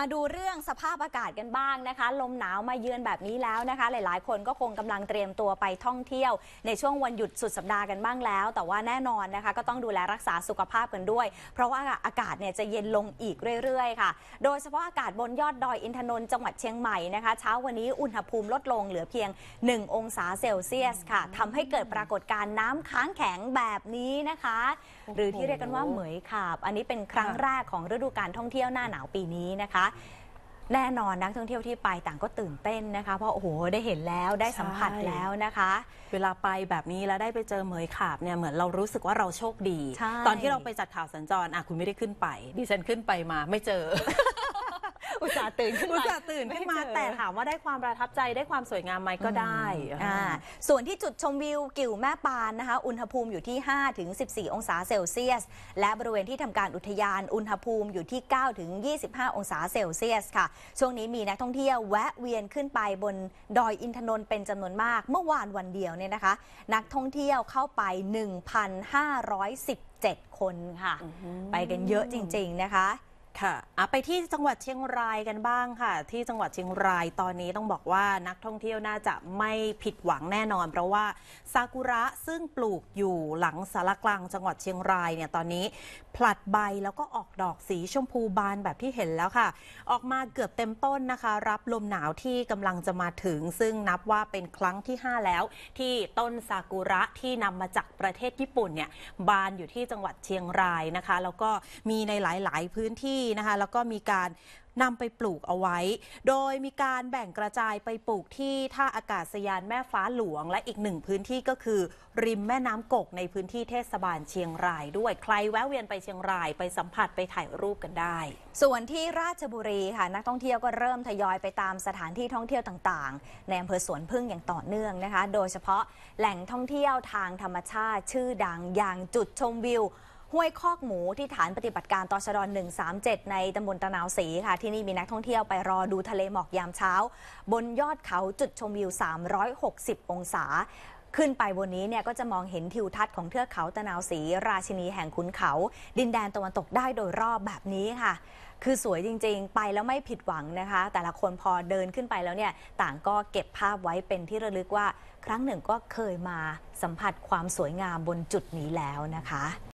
มาดูเรื่องสภาพอากาศกันบ้างนะคะ ลมหนาวมาเยือนแบบนี้แล้วนะคะ หลายๆ คนก็คงกำลังเตรียมตัวไปท่องเที่ยวในช่วงวันหยุดสุดสัปดาห์กันบ้างแล้ว แต่ว่าแน่นอนนะคะ ก็ต้องดูแลรักษาสุขภาพกันด้วย เพราะว่าอากาศเนี่ยจะเย็นลงอีกเรื่อยๆ ค่ะ โดยเฉพาะอากาศบนยอด ดอยอินทนนท์จังหวัดเชียงใหม่นะคะเช้าวันนี้อุณหภูมิลดลงเหลือเพียง 1 องศาเซลเซียสค่ะ ทำให้เกิดปรากฏการณ์น้ำค้างแข็งแบบนี้นะคะ หรือที่เรียกกันว่าเหมยขาบอันนี้เป็นครั้งแรกของฤดูการท่องเที่ยวหน้าหนาวปีนี้นะคะแน่นอนนักท่องเที่ยวที่ไปต่างก็ตื่นเต้นนะคะ เพราะโอ้โหได้เห็นแล้วได้สัมผัสแล้วนะคะ เวลาไปแบบนี้แล้วได้ไปเจอเหมยขาบเนี่ย เหมือนเรารู้สึกว่าเราโชคดี ตอนที่เราไปจัดข่าวสัญจรอ่ะคุณไม่ได้ขึ้นไป ดิฉันขึ้นไปมาไม่เจออุตส่าห์ตื่นขึ้นมาอุตส่าห์ตื่นขึ้นมาแต่ถามว่าได้ความประทับใจได้ความสวยงามไหมก็ได้อ่าส่วนที่จุดชมวิว กิ่วแม่ปานนะคะ อุณหภูมิอยู่ที่ 5 ถึง 14 องศาเซลเซียส และบริเวณที่ทำการอุทยานอุณหภูมิอยู่ที่ 9 ถึง 25 องศาเซลเซียส ค่ะ ช่วงนี้มีนักท่องเที่ยวแวะเวียนขึ้นไปบนดอยอินทนนท์เป็นจำนวนมาก เมื่อวานวันเดียวเนี่ยนะคะ นักท่องเที่ยวเข้าไป 1,510 7คนค่ะ ไปกันเยอะจริง ๆ นะคะค่ะอไปที่จังหวัดเชียงรายกันบ้างค่ะ ที่จังหวัดเชียงรายตอนนี้ต้องบอกว่านักท่องเที่ยวน่าจะไม่ผิดหวังแน่นอน เพราะว่าซากุระซึ่งปลูกอยู่หลังสารกลาง จังหวัดเชียงรายเนี่ยตอนนี้ผลัดใบแล้วก็ออกดอกสีชมพูบานแบบที่เห็นแล้วค่ะ ออกมาเกือบเต็มต้นนะคะ รับลมหนาวที่กำลังจะมาถึง ซึ่งนับว่าเป็นครั้งที่5แล้วที่ต้นซากุระที่นำมาจากประเทศญี่ปุ่นเนี่ยบานอยู่ที่จังหวัดเชียงรายนะคะ แล้วก็มีในหลายๆ พื้นที่ที่นะคะแล้วก็มีการนำไปปลูกเอาไว้ โดยมีการแบ่งกระจายไปปลูกที่ท่าอากาศยานแม่ฟ้าหลวง และอีกหนึ่งพื้นที่ก็คือ ริมแม่น้ำกกในพื้นที่เทศบาลเชียงราย ด้วยใครแวะเวียนไปเชียงรายไปสัมผัสไปถ่ายรูปกันได้ ส่วนที่ราชบุรีค่ะนักท่องเที่ยวก็เริ่มทยอยไปตามสถานที่ท่องเที่ยวต่างๆในอำเภอสวนพึ่งอย่างต่อเนื่องนะคะโดยเฉพาะแหล่งท่องเที่ยวทางธรรมชาติชื่อดัง อย่างจุดชมวิวห้วยคอกหมูที่ฐานปฏิบัติการตชด137 ในตำบลตะนาวสีค่ะ ที่นี่มีนักท่องเที่ยวไปรอดูทะเลหมอกยามเช้า บนยอดเขาจุดชมวิว 360 องศา ขึ้นไปบนนี้เนี่ยก็จะมองเห็นทิวทัศน์ของเทือกเขาตะนาวสี ราชินีแห่งขุนเขา ดินแดนตะวันตกได้โดยรอบแบบนี้ค่ะ คือสวยจริงๆ ไปแล้วไม่ผิดหวังนะคะ แต่ละคนพอเดินขึ้นไปแล้วเนี่ยต่างก็เก็บภาพไว้เป็นที่ระลึกว่า ครั้งหนึ่งก็เคยมาสัมผัสความสวยงามบนจุดนี้แล้วนะคะ